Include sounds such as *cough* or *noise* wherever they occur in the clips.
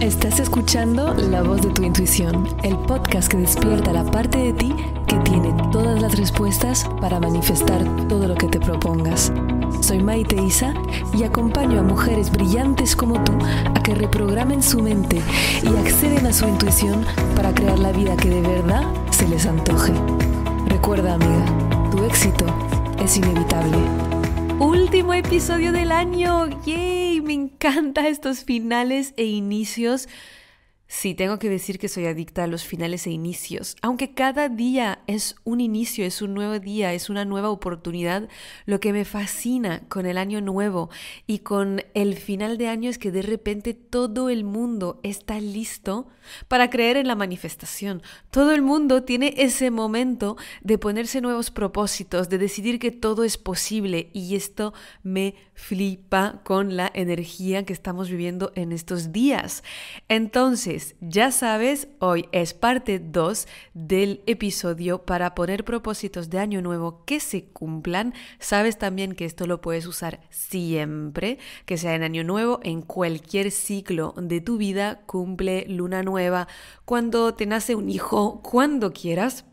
Estás escuchando La voz de tu intuición, el podcast que despierta la parte de ti que tiene todas las respuestas para manifestar todo lo que te propongas. Soy Maite Isa y acompaño a mujeres brillantes como tú a que reprogramen su mente y acceden a su intuición para crear la vida que de verdad se les antoje. Recuerda amiga, tu éxito es inevitable. Último episodio del año, ¡yay! canta estos finales e inicios Sí, tengo que decir que soy adicta a los finales e inicios. Aunque cada día es un inicio, es un nuevo día, es una nueva oportunidad, lo que me fascina con el año nuevo y con el final de año es que de repente todo el mundo está listo para creer en la manifestación. Todo el mundo tiene ese momento de ponerse nuevos propósitos, de decidir que todo es posible y esto me flipa con la energía que estamos viviendo en estos días. Entonces, pues, ya sabes, hoy es parte 2 del episodio para poner propósitos de año nuevo que se cumplan. Sabes también que esto lo puedes usar siempre, que sea en año nuevo, en cualquier ciclo de tu vida, cumple luna nueva, cuando te nace un hijo, cuando quieras,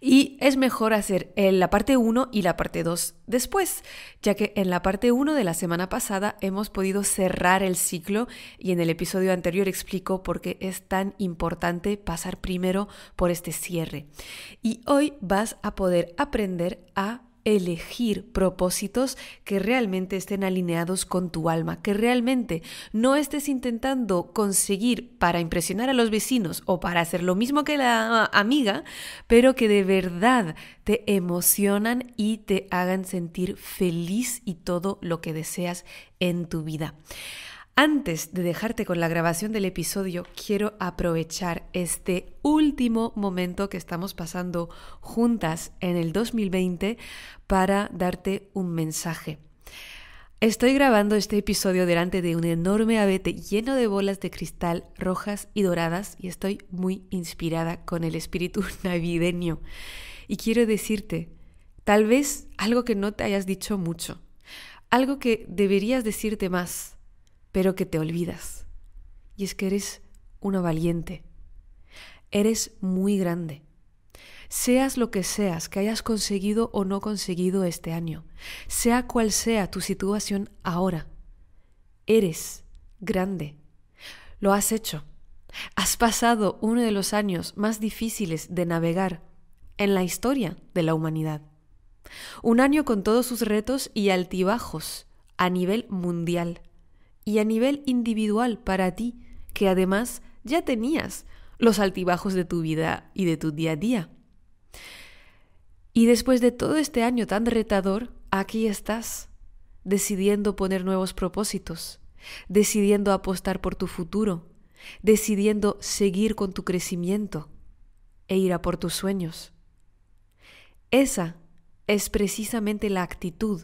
y es mejor hacer eh, la parte 1 y la parte 2 después, ya que en la parte 1 de la semana pasada hemos podido cerrar el ciclo y en el episodio anterior explico por qué es tan importante pasar primero por este cierre. Y hoy vas a poder aprender a elegir propósitos que realmente estén alineados con tu alma, que realmente no estés intentando conseguir para impresionar a los vecinos o para hacer lo mismo que la amiga, pero que de verdad te emocionan y te hagan sentir feliz y todo lo que deseas en tu vida. Antes de dejarte con la grabación del episodio, quiero aprovechar este último momento que estamos pasando juntas en el 2020 para darte un mensaje. Estoy grabando este episodio delante de un enorme abete lleno de bolas de cristal rojas y doradas y estoy muy inspirada con el espíritu *laughs* navideño. Y quiero decirte, tal vez algo que no te hayas dicho mucho, algo que deberías decirte más pero que te olvidas. Y es que eres una valiente. Eres muy grande. Seas lo que seas que hayas conseguido o no conseguido este año, sea cual sea tu situación ahora, eres grande. Lo has hecho. Has pasado uno de los años más difíciles de navegar en la historia de la humanidad. Un año con todos sus retos y altibajos a nivel mundial y a nivel individual para ti, que además ya tenías los altibajos de tu vida y de tu día a día. Y después de todo este año tan retador, aquí estás, decidiendo poner nuevos propósitos, decidiendo apostar por tu futuro, decidiendo seguir con tu crecimiento e ir a por tus sueños. Esa es precisamente la actitud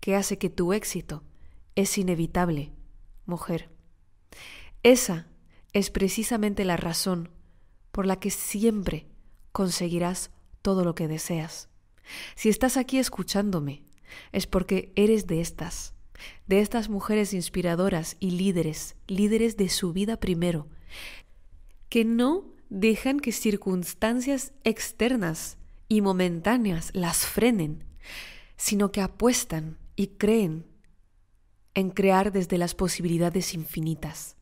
que hace que tu éxito es inevitable mujer. Esa es precisamente la razón por la que siempre conseguirás todo lo que deseas. Si estás aquí escuchándome, es porque eres de estas, de estas mujeres inspiradoras y líderes, líderes de su vida primero, que no dejan que circunstancias externas y momentáneas las frenen, sino que apuestan y creen en crear desde las posibilidades infinitas.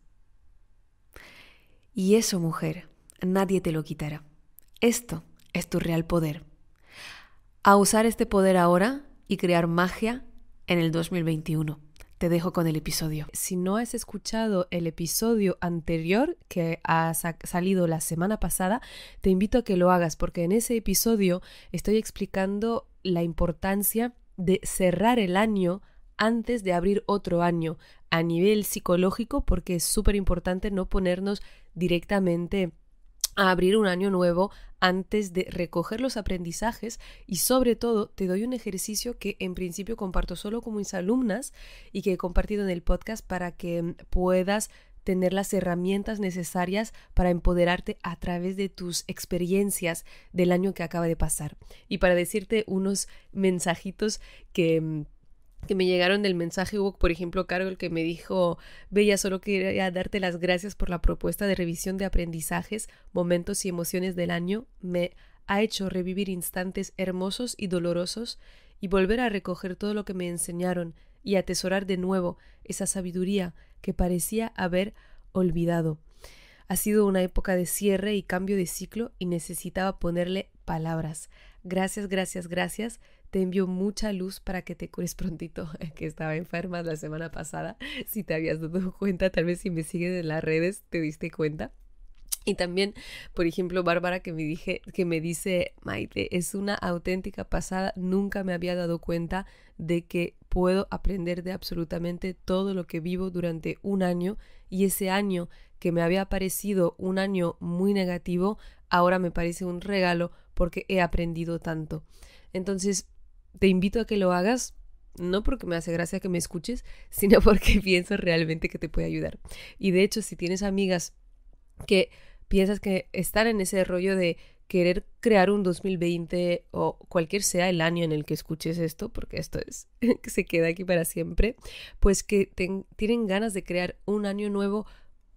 Y eso, mujer, nadie te lo quitará. Esto es tu real poder. A usar este poder ahora y crear magia en el 2021. Te dejo con el episodio. Si no has escuchado el episodio anterior que ha salido la semana pasada, te invito a que lo hagas porque en ese episodio estoy explicando la importancia de cerrar el año antes de abrir otro año a nivel psicológico porque es súper importante no ponernos directamente a abrir un año nuevo antes de recoger los aprendizajes y sobre todo te doy un ejercicio que en principio comparto solo con mis alumnas y que he compartido en el podcast para que puedas tener las herramientas necesarias para empoderarte a través de tus experiencias del año que acaba de pasar y para decirte unos mensajitos que mm, que me llegaron del mensaje hubo, por ejemplo, el que me dijo, Bella, solo quería darte las gracias por la propuesta de revisión de aprendizajes, momentos y emociones del año. Me ha hecho revivir instantes hermosos y dolorosos y volver a recoger todo lo que me enseñaron y atesorar de nuevo esa sabiduría que parecía haber olvidado. Ha sido una época de cierre y cambio de ciclo y necesitaba ponerle palabras. Gracias, gracias, gracias. Te envío mucha luz para que te cures prontito, *laughs* que estaba enferma la semana pasada. Si te habías dado cuenta, tal vez si me sigues en las redes, te diste cuenta. Y también, por ejemplo, Bárbara que me dije, que me dice, Maite, es una auténtica pasada, nunca me había dado cuenta de que puedo aprender de absolutamente todo lo que vivo durante un año y ese año que me había parecido un año muy negativo, ahora me parece un regalo porque he aprendido tanto. Entonces, te invito a que lo hagas, no porque me hace gracia que me escuches, *laughs* sino porque *laughs* pienso realmente que te puede ayudar. Y de hecho, si tienes amigas que piensas que están en ese rollo de querer crear un 2020 o cualquier sea el año en el que escuches esto, porque esto es *laughs* que se queda aquí para siempre, pues que tienen ganas de crear un año nuevo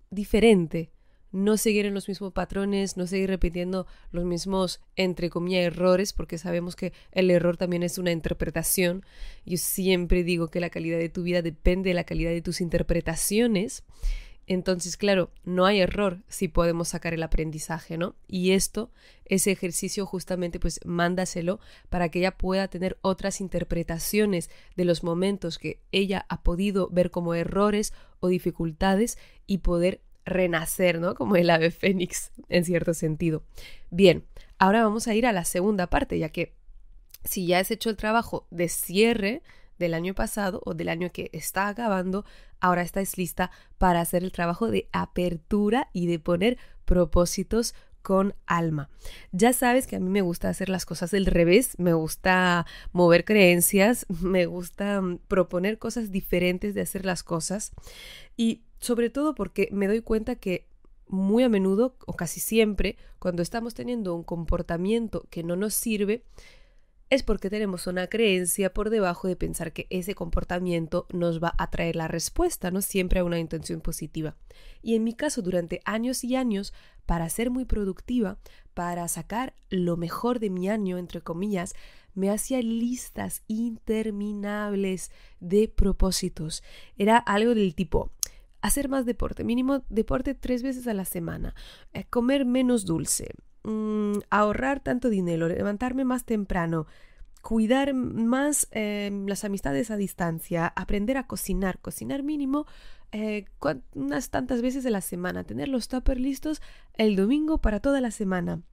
diferente, no seguir en los mismos patrones, no seguir repitiendo los mismos, entre comillas, errores, porque sabemos que el error también es una interpretación. Yo siempre digo que la calidad de tu vida depende de la calidad de tus interpretaciones. Entonces, claro, no hay error si podemos sacar el aprendizaje, ¿no? Y esto, ese ejercicio justamente, pues mándaselo para que ella pueda tener otras interpretaciones de los momentos que ella ha podido ver como errores o dificultades y poder renacer, ¿no? Como el ave fénix, en cierto sentido. Bien, ahora vamos a ir a la segunda parte, ya que si ya has hecho el trabajo de cierre del año pasado o del año que está acabando, ahora estás lista para hacer el trabajo de apertura y de poner propósitos con alma. Ya sabes que a mí me gusta hacer las cosas del revés, me gusta mover creencias, *laughs* me gusta mm, proponer cosas diferentes de hacer las cosas y sobre todo porque me doy cuenta que muy a menudo, o casi siempre, cuando estamos teniendo un comportamiento que no nos sirve, es porque tenemos una creencia por debajo de pensar que ese comportamiento nos va a traer la respuesta, no siempre a una intención positiva. Y en mi caso, durante años y años, para ser muy productiva, para sacar lo mejor de mi año, entre comillas, me hacía listas interminables de propósitos. Era algo del tipo, hacer más deporte, mínimo deporte tres veces a la semana, eh, comer menos dulce, mm, ahorrar tanto dinero, levantarme más temprano, cuidar más em, las amistades a distancia, aprender a cocinar, cocinar mínimo eh, unas tantas veces a la semana, tener los tuppers listos el domingo para toda la semana,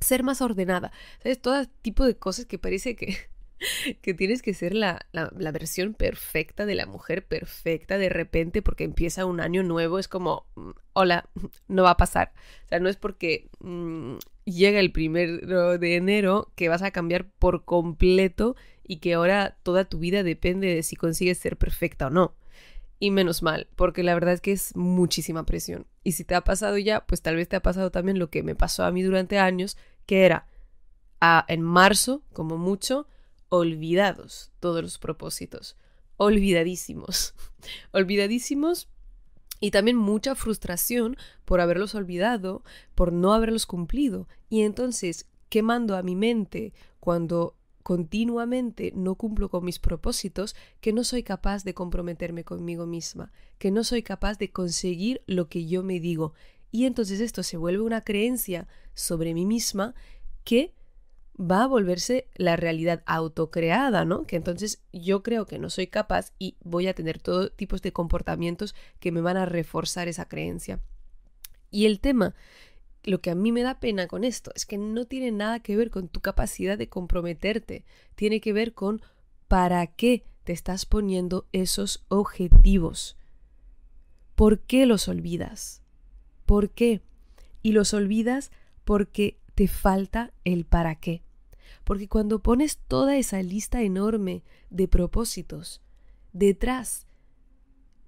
ser más ordenada, ¿sabes? Todo tipo de cosas que parece que *laughs* que tienes que ser la, versión perfecta de la mujer perfecta de repente porque empieza un año nuevo, es como, mm, hola, *laughs* no va a pasar. O sea, no es porque mm, llega el primero de enero que vas a cambiar por completo y que ahora toda tu vida depende de si consigues ser perfecta o no. Y menos mal, porque la verdad es que es muchísima presión. Y si te ha pasado ya, pues tal vez te ha pasado también lo que me pasó a mí durante años, que era ah, en marzo, como mucho, olvidados todos los propósitos, olvidadísimos, *laughs* olvidadísimos y también mucha frustración por haberlos olvidado, por no haberlos cumplido. Y entonces, quemando a mi mente cuando continuamente no cumplo con mis propósitos, que no soy capaz de comprometerme conmigo misma, que no soy capaz de conseguir lo que yo me digo? Y entonces esto se vuelve una creencia sobre mí misma que va a volverse la realidad autocreada, ¿no? Que entonces yo creo que no soy capaz y voy a tener todo tipos de comportamientos que me van a reforzar esa creencia. Y el tema, lo que a mí me da pena con esto, es que no tiene nada que ver con tu capacidad de comprometerte, tiene que ver con para qué te estás poniendo esos objetivos. ¿Por qué los olvidas? ¿Por qué? Y los olvidas porque falta el para qué. Porque cuando pones toda esa lista enorme de propósitos detrás,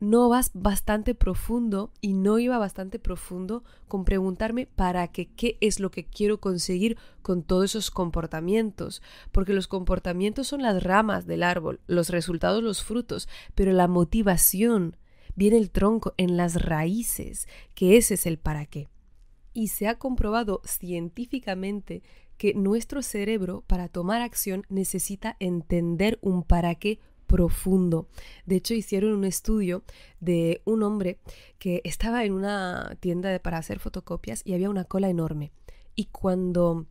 no vas bastante profundo y no iba bastante profundo con preguntarme para qué, qué es lo que quiero conseguir con todos esos comportamientos, porque los comportamientos son las ramas del árbol, los resultados los frutos, pero la motivación viene el tronco en las raíces, que ese es el para qué y se ha comprobado científicamente que nuestro cerebro para tomar acción necesita entender un para qué profundo. De hecho, hicieron un estudio de un hombre que estaba en una tienda para hacer fotocopias y había una cola enorme. Y cuando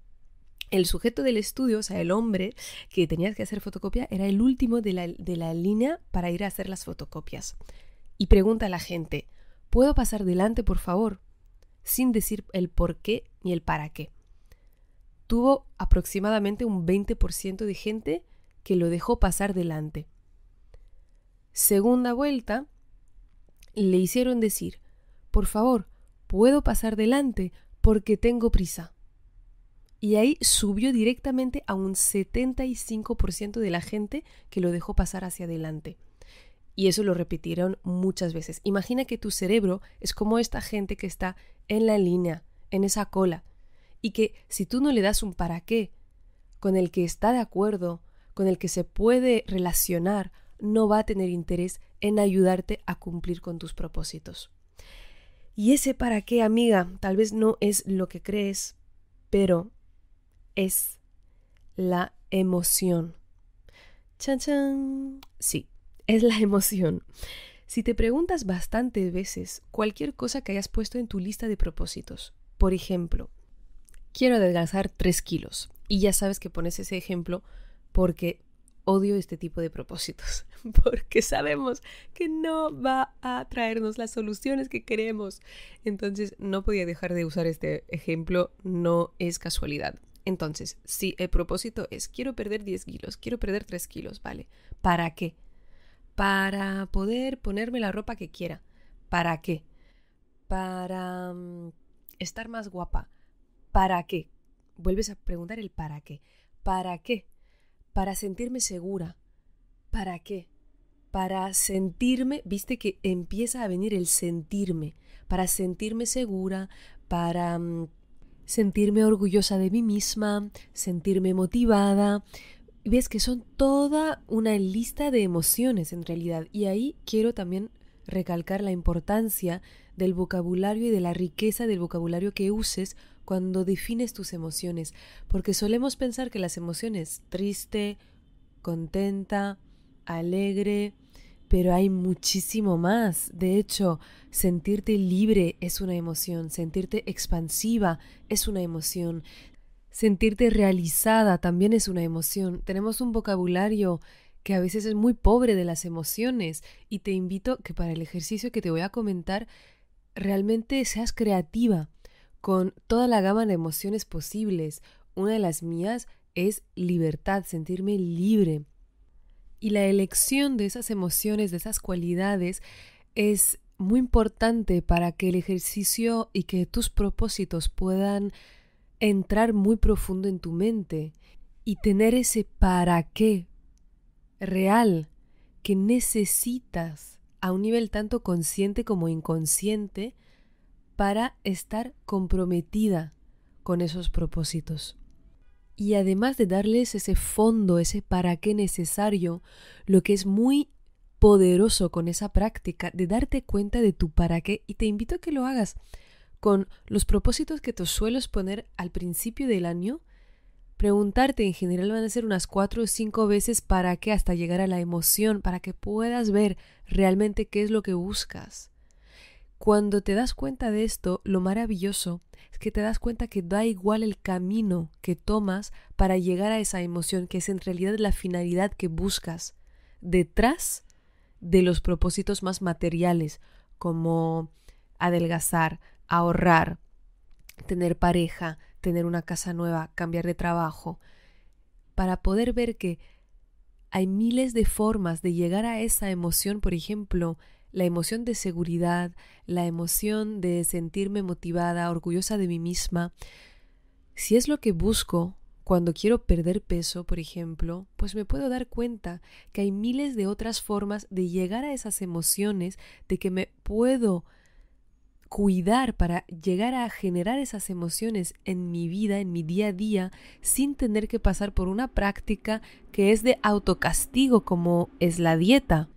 el sujeto del estudio, o sea, el hombre que tenía que hacer fotocopia, era el último de la, de la línea para ir a hacer las fotocopias. Y pregunta a la gente, ¿puedo pasar delante, por favor? sin decir el por qué ni el para qué. Tuvo aproximadamente un 20% de gente que lo dejó pasar delante. Segunda vuelta, le hicieron decir, por favor, puedo pasar delante porque tengo prisa. Y ahí subió directamente a un 75% de la gente que lo dejó pasar hacia adelante. Y eso lo repitieron muchas veces. Imagina que tu cerebro es como esta gente que está en la línea, en esa cola, y que si tú no le das un para qué con el que está de acuerdo, con el que se puede relacionar, no va a tener interés en ayudarte a cumplir con tus propósitos. Y ese para qué, amiga, tal vez no es lo que crees, pero es la emoción. Chan chan. Sí, es la emoción. Si te preguntas bastantes veces cualquier cosa que hayas puesto en tu lista de propósitos, por ejemplo, quiero adelgazar 3 kilos, y ya sabes que pones ese ejemplo porque odio este tipo de propósitos, *laughs* porque sabemos que no va a traernos las soluciones que queremos. Entonces, no podía dejar de usar este ejemplo, no es casualidad. Entonces, si el propósito es quiero perder 10 kilos, quiero perder 3 kilos, ¿vale? ¿Para qué? para poder ponerme la ropa que quiera. ¿Para qué? Para mm, estar más guapa. ¿Para qué? Vuelves a preguntar el para qué. ¿Para qué? Para sentirme segura. ¿Para qué? Para sentirme, viste que empieza a venir el sentirme, para sentirme segura, para mm, sentirme orgullosa de mí misma, sentirme motivada, y ves que son toda una lista de emociones en realidad. Y ahí quiero también recalcar la importancia del vocabulario y de la riqueza del vocabulario que uses cuando defines tus emociones, porque solemos pensar que las emociones triste, contenta, alegre, pero hay muchísimo más. De hecho, sentirte libre es una emoción, sentirte expansiva es una emoción, Sentirte realizada también es una emoción. Tenemos un vocabulario que a veces es muy pobre de las emociones y te invito que para el ejercicio que te voy a comentar realmente seas creativa con toda la gama de emociones posibles. Una de las mías es libertad, sentirme libre. Y la elección de esas emociones, de esas cualidades, es muy importante para que el ejercicio y que tus propósitos puedan entrar muy profundo en tu mente y tener ese para qué real que necesitas a un nivel tanto consciente como inconsciente para estar comprometida con esos propósitos. Y además de darles ese fondo, ese para qué necesario, lo que es muy poderoso con esa práctica de darte cuenta de tu para qué, y te invito a que lo hagas con los propósitos que tú sueles poner al principio del año, preguntarte en general van a ser unas cuatro o cinco veces para qué hasta llegar a la emoción, para que puedas ver realmente qué es lo que buscas. Cuando te das cuenta de esto, lo maravilloso es que te das cuenta que da igual el camino que tomas para llegar a esa emoción, que es en realidad la finalidad que buscas, detrás de los propósitos más materiales, como adelgazar, ahorrar, tener pareja, tener una casa nueva, cambiar de trabajo, para poder ver que hay miles de formas de llegar a esa emoción, por ejemplo, la emoción de seguridad, la emoción de sentirme motivada, orgullosa de mí misma. Si es lo que busco cuando quiero perder peso, por ejemplo, pues me puedo dar cuenta que hay miles de otras formas de llegar a esas emociones, de que me puedo cuidar, para llegar a generar esas emociones en mi vida, en mi día a día, sin tener que pasar por una práctica que es de autocastigo como es la dieta.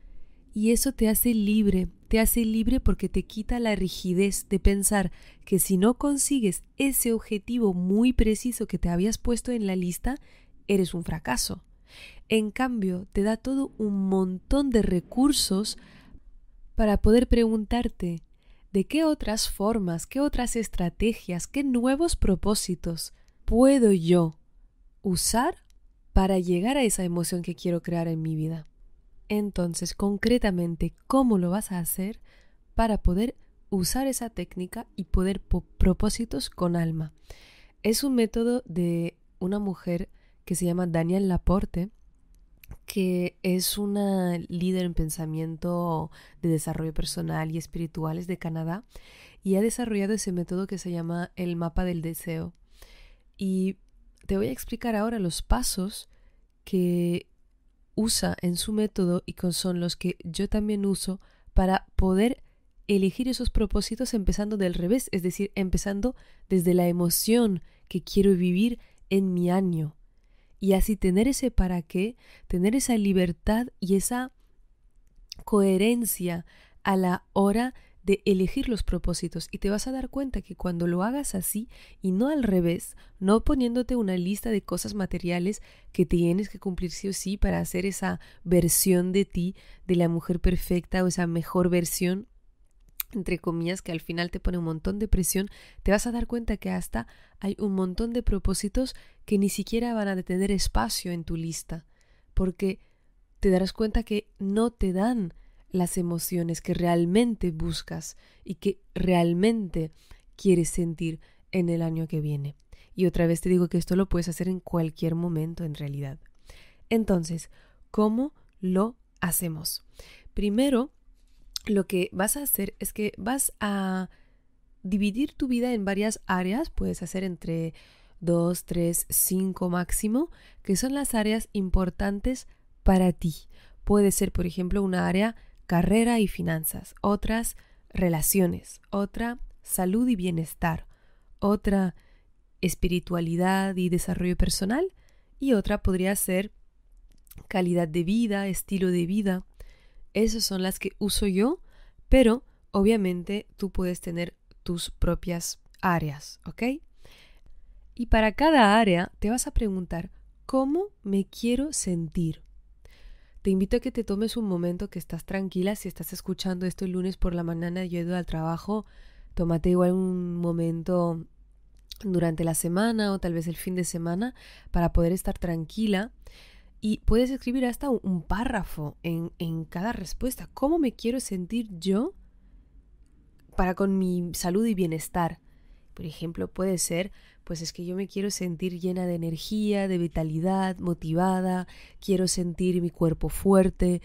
Y eso te hace libre, te hace libre porque te quita la rigidez de pensar que si no consigues ese objetivo muy preciso que te habías puesto en la lista, eres un fracaso. En cambio, te da todo un montón de recursos para poder preguntarte de qué otras formas, qué otras estrategias, qué nuevos propósitos puedo yo usar para llegar a esa emoción que quiero crear en mi vida. Entonces, concretamente, ¿cómo lo vas a hacer para poder usar esa técnica y poder propósitos con alma? Es un método de una mujer que se llama Daniel Laporte, que es una líder en pensamiento de desarrollo personal y espirituales de Canadá y ha desarrollado ese método que se llama el mapa del deseo. Y te voy a explicar ahora los pasos que usa en su método y son los que yo también uso para poder elegir esos propósitos empezando del revés, es decir, empezando desde la emoción que quiero vivir en mi año y así tener ese para qué, tener esa libertad y esa coherencia a la hora de elegir los propósitos y te vas a dar cuenta que cuando lo hagas así y no al revés, no poniéndote una lista de cosas materiales que tienes que cumplir sí o sí para hacer esa versión de ti, de la mujer perfecta o esa mejor versión, entre comillas, que al final te pone un montón de presión, te vas a dar cuenta que hasta hay un montón de propósitos que ni siquiera van a tener espacio en tu lista, porque te darás cuenta que no te dan las emociones que realmente buscas y que realmente quieres sentir en el año que viene. Y otra vez te digo que esto lo puedes hacer en cualquier momento en realidad. Entonces, ¿cómo lo hacemos? Primero, lo que vas a hacer es que vas a dividir tu vida en varias áreas, puedes hacer entre 2, 3, 5 máximo, que son las áreas importantes para ti. Puede ser, por ejemplo, una área carrera y finanzas, otras relaciones, otra salud y bienestar, otra espiritualidad y desarrollo personal y otra podría ser calidad de vida, estilo de vida, esas son las que uso yo, pero obviamente tú puedes tener tus propias áreas, ¿ok? Y para cada área te vas a preguntar, ¿cómo me quiero sentir? Te invito a que te tomes un momento que estás tranquila. Si estás escuchando esto el lunes por la mañana, yo he ido al trabajo, tómate igual un momento durante la semana o tal vez el fin de semana para poder estar tranquila y puedes escribir hasta un párrafo en, en cada respuesta. ¿Cómo me quiero sentir yo para con mi salud y bienestar? Por ejemplo, puede ser, pues es que yo me quiero sentir llena de energía, de vitalidad, motivada, quiero sentir mi cuerpo fuerte,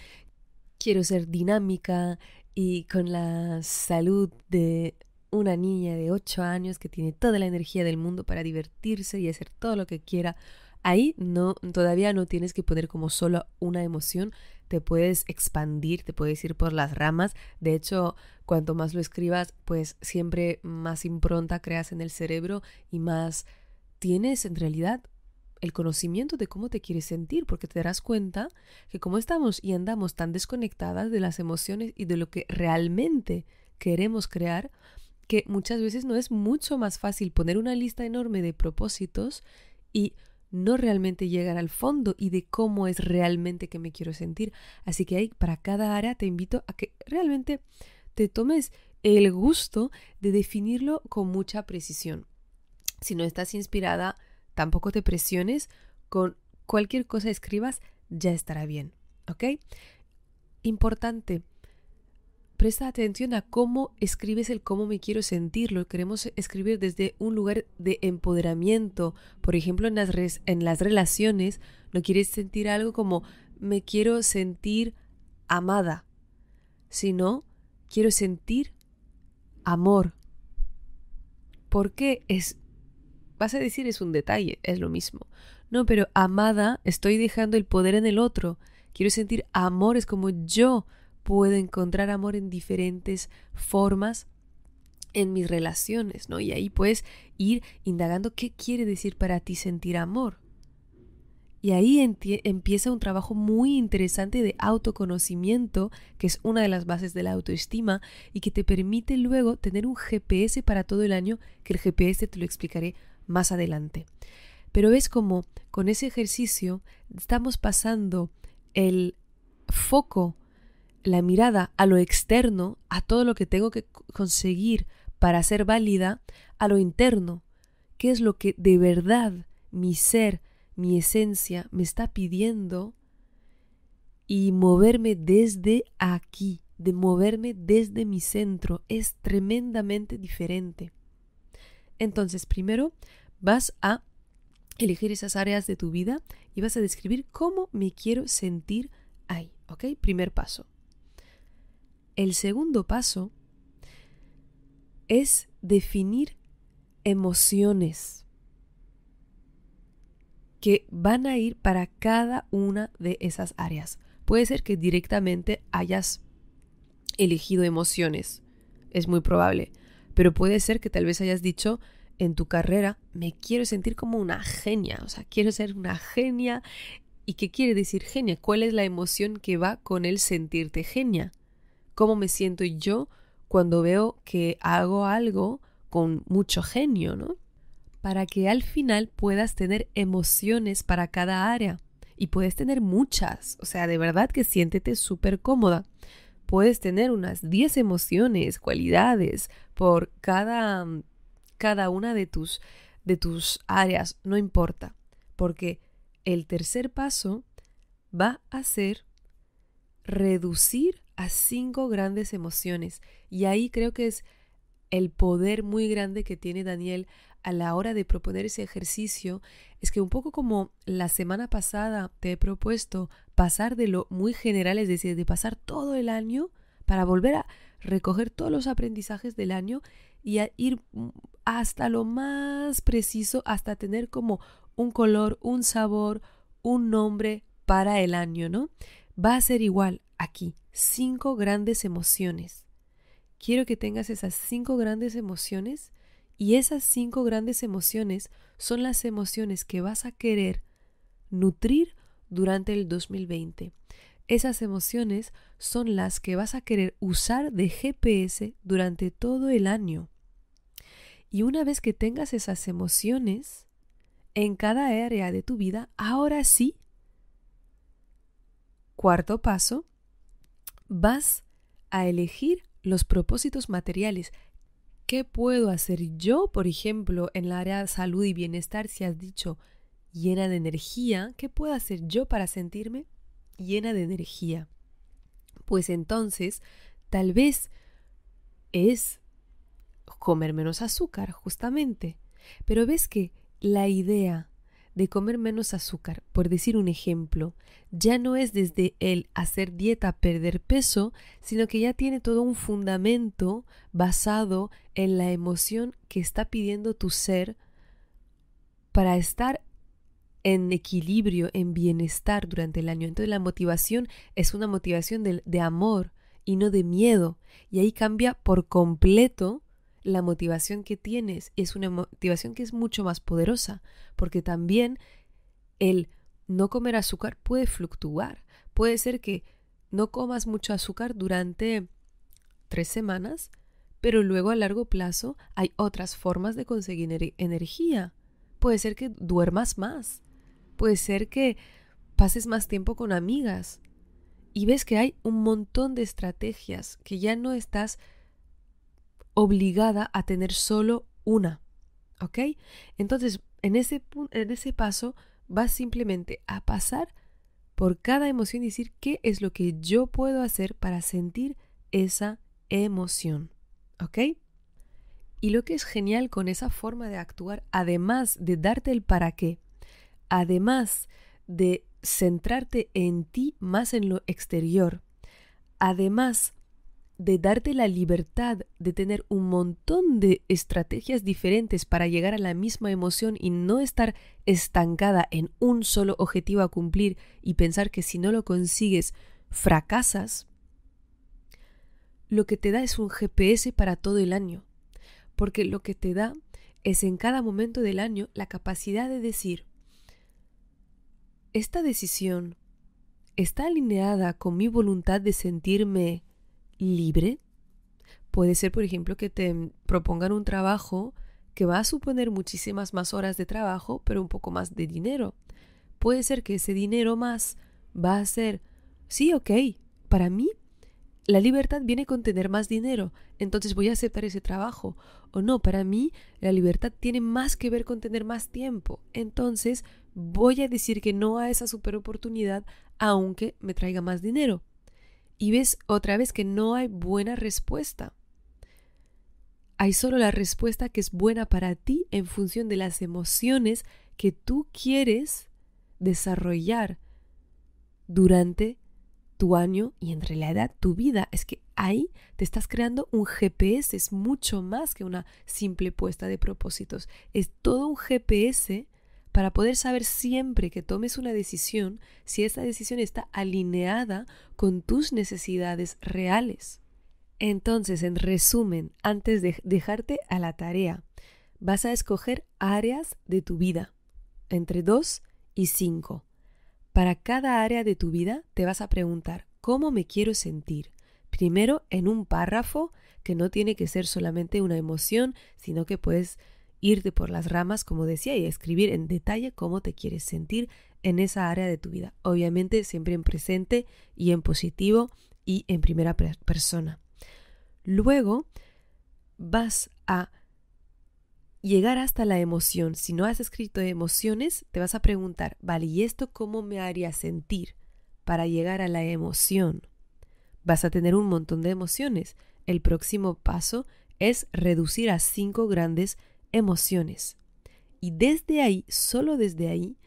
quiero ser dinámica y con la salud de una niña de 8 años que tiene toda la energía del mundo para divertirse y hacer todo lo que quiera Ahí no, todavía no tienes que poner como solo una emoción, te puedes expandir, te puedes ir por las ramas. De hecho, cuanto más lo escribas, pues siempre más impronta creas en el cerebro y más tienes en realidad el conocimiento de cómo te quieres sentir, porque te darás cuenta que como estamos y andamos tan desconectadas de las emociones y de lo que realmente queremos crear, que muchas veces no es mucho más fácil poner una lista enorme de propósitos y no realmente llegar al fondo y de cómo es realmente que me quiero sentir. Así que ahí para cada área te invito a que realmente te tomes el gusto de definirlo con mucha precisión. Si no estás inspirada, tampoco te presiones, con cualquier cosa escribas ya estará bien, ¿ok? Importante, presta atención a cómo escribes el cómo me quiero sentir. queremos escribir desde un lugar de empoderamiento. Por ejemplo, en las, en las relaciones, no quieres sentir algo como me quiero sentir amada, sino quiero sentir amor. Porque es, vas a decir es un detalle, es lo mismo. No, pero amada, estoy dejando el poder en el otro. Quiero sentir amor, es como yo puedo encontrar amor en diferentes formas en mis relaciones, ¿no? Y ahí puedes ir indagando qué quiere decir para ti sentir amor. Y ahí empieza un trabajo muy interesante de autoconocimiento, que es una de las bases de la autoestima y que te permite luego tener un GPS para todo el año, que el GPS te lo explicaré más adelante. Pero es como con ese ejercicio estamos pasando el foco la mirada a lo externo, a todo lo que tengo que conseguir para ser válida, a lo interno, qué es lo que de verdad mi ser, mi esencia me está pidiendo y moverme desde aquí, de moverme desde mi centro, es tremendamente diferente. Entonces, primero vas a elegir esas áreas de tu vida y vas a describir cómo me quiero sentir ahí, ¿ok? Primer paso. El segundo paso es definir emociones que van a ir para cada una de esas áreas. Puede ser que directamente hayas elegido emociones, es muy probable, pero puede ser que tal vez hayas dicho en tu carrera, me quiero sentir como una genia, o sea, quiero ser una genia. ¿Y qué quiere decir genia? ¿Cuál es la emoción que va con el sentirte genia? cómo me siento yo cuando veo que hago algo con mucho genio, ¿no? Para que al final puedas tener emociones para cada área. Y puedes tener muchas, o sea, de verdad que siéntete súper cómoda. Puedes tener unas 10 emociones, cualidades por cada, mm, cada una de tus, de tus áreas, no importa. Porque el tercer paso va a ser reducir a cinco grandes emociones. Y ahí creo que es el poder muy grande que tiene Daniel a la hora de proponer ese ejercicio es que un poco como la semana pasada te he propuesto pasar de lo muy general, es decir, de pasar todo el año para volver a recoger todos los aprendizajes del año y a ir hasta lo más preciso, hasta tener como un color, un sabor, un nombre para el año, ¿no? Va a ser igual, aquí cinco grandes emociones. Quiero que tengas esas cinco grandes emociones y esas cinco grandes emociones son las emociones que vas a querer nutrir durante el 2020. Esas emociones son las que vas a querer usar de GPS durante todo el año. Y una vez que tengas esas emociones en cada área de tu vida, ahora sí, cuarto paso, vas a elegir los propósitos materiales. ¿Qué puedo hacer yo, por ejemplo, en el área de salud y bienestar, si has dicho llena de energía? ¿Qué puedo hacer yo para sentirme llena de energía? Pues entonces, tal vez es comer menos azúcar, justamente. Pero ves que la idea de comer menos azúcar, por decir un ejemplo, ya no es desde el hacer dieta perder peso, sino que ya tiene todo un fundamento basado en la emoción que está pidiendo tu ser para estar en equilibrio, en bienestar durante el año. Entonces la motivación es una motivación de, de amor y no de miedo. Y ahí cambia por completo la motivación que tienes es una motivación que es mucho más poderosa, porque también el no comer azúcar puede fluctuar. Puede ser que no comas mucho azúcar durante tres semanas, pero luego a largo plazo hay otras formas de conseguir energía. Puede ser que duermas más, puede ser que pases más tiempo con amigas y ves que hay un montón de estrategias que ya no estás obligada a tener solo una. ¿Ok? Entonces, en ese, en ese paso vas simplemente a pasar por cada emoción y decir qué es lo que yo puedo hacer para sentir esa emoción. ¿Ok? Y lo que es genial con esa forma de actuar, además de darte el para qué, además de centrarte en ti más en lo exterior, además de darte la libertad de tener un montón de estrategias diferentes para llegar a la misma emoción y no estar estancada en un solo objetivo a cumplir y pensar que si no lo consigues fracasas, lo que te da es un GPS para todo el año, porque lo que te da es en cada momento del año la capacidad de decir, esta decisión está alineada con mi voluntad de sentirme libre. Puede ser, por ejemplo, que te propongan un trabajo que va a suponer muchísimas más horas de trabajo, pero un poco más de dinero. Puede ser que ese dinero más va a ser, sí, ok, para mí la libertad viene con tener más dinero, entonces voy a aceptar ese trabajo. O no, para mí la libertad tiene más que ver con tener más tiempo, entonces voy a decir que no a esa super oportunidad aunque me traiga más dinero. Y ves otra vez que no hay buena respuesta. Hay solo la respuesta que es buena para ti en función de las emociones que tú quieres desarrollar durante tu año y entre la edad, tu vida. Es que ahí te estás creando un GPS, es mucho más que una simple puesta de propósitos. Es todo un GPS para poder saber siempre que tomes una decisión si esa decisión está alineada con tus necesidades reales. Entonces, en resumen, antes de dejarte a la tarea, vas a escoger áreas de tu vida, entre 2 y 5. Para cada área de tu vida te vas a preguntar, ¿cómo me quiero sentir? Primero, en un párrafo que no tiene que ser solamente una emoción, sino que puedes irte por las ramas, como decía, y escribir en detalle cómo te quieres sentir en esa área de tu vida. Obviamente siempre en presente y en positivo y en primera persona. Luego vas a llegar hasta la emoción. Si no has escrito emociones, te vas a preguntar, vale, ¿y esto cómo me haría sentir para llegar a la emoción? Vas a tener un montón de emociones. El próximo paso es reducir a cinco grandes emociones emociones. Y desde ahí, solo desde ahí,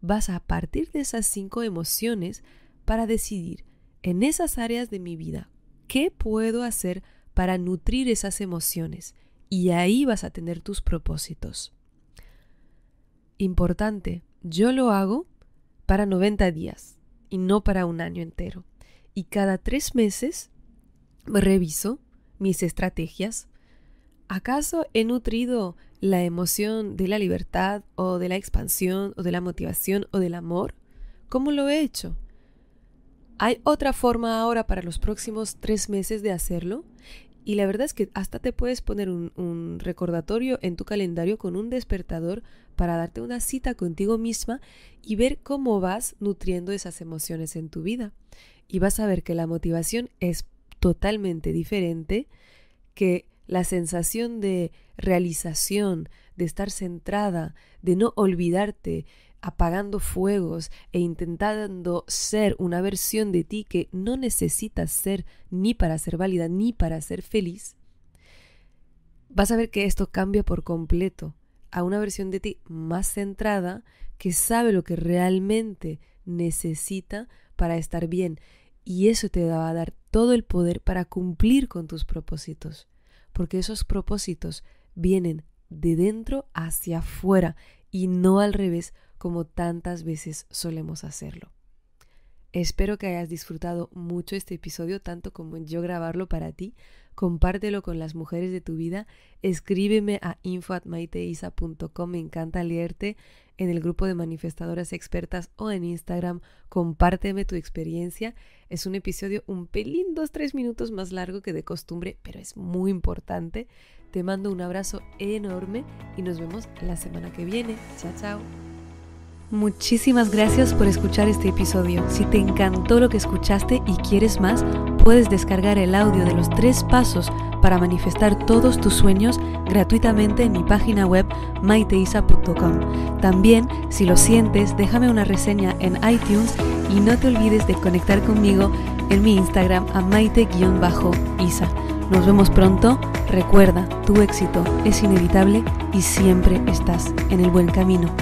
vas a partir de esas cinco emociones para decidir en esas áreas de mi vida qué puedo hacer para nutrir esas emociones. Y ahí vas a tener tus propósitos. Importante, yo lo hago para 90 días y no para un año entero. Y cada tres meses reviso mis estrategias, ¿acaso he nutrido la emoción de la libertad o de la expansión o de la motivación o del amor? ¿Cómo lo he hecho? Hay otra forma ahora para los próximos tres meses de hacerlo y la verdad es que hasta te puedes poner un, recordatorio en tu calendario con un despertador para darte una cita contigo misma y ver cómo vas nutriendo esas emociones en tu vida. Y vas a ver que la motivación es totalmente diferente que la sensación de realización, de estar centrada, de no olvidarte, apagando fuegos e intentando ser una versión de ti que no necesitas ser ni para ser válida ni para ser feliz, vas a ver que esto cambia por completo a una versión de ti más centrada que sabe lo que realmente necesita para estar bien y eso te va a dar todo el poder para cumplir con tus propósitos porque esos propósitos vienen de dentro hacia afuera y no al revés como tantas veces solemos hacerlo. Espero que hayas disfrutado mucho este episodio, tanto como yo grabarlo para ti. Compártelo con las mujeres de tu vida. Escríbeme a infoatmaiteisa.com, Me encanta leerte en el grupo de manifestadoras expertas o en Instagram, compárteme tu experiencia. Es un episodio un pelín, dos, tres minutos más largo que de costumbre, pero es muy importante. Te mando un abrazo enorme y nos vemos la semana que viene. Chao, chao. Muchísimas gracias por escuchar este episodio. Si te encantó lo que escuchaste y quieres más, puedes descargar el audio de los tres pasos para manifestar todos tus sueños gratuitamente en mi página web maiteisa.com. También, si lo sientes, déjame una reseña en iTunes y no te olvides de conectar conmigo en mi Instagram a maite-isa. Nos vemos pronto. Recuerda, tu éxito es inevitable y siempre estás en el buen camino.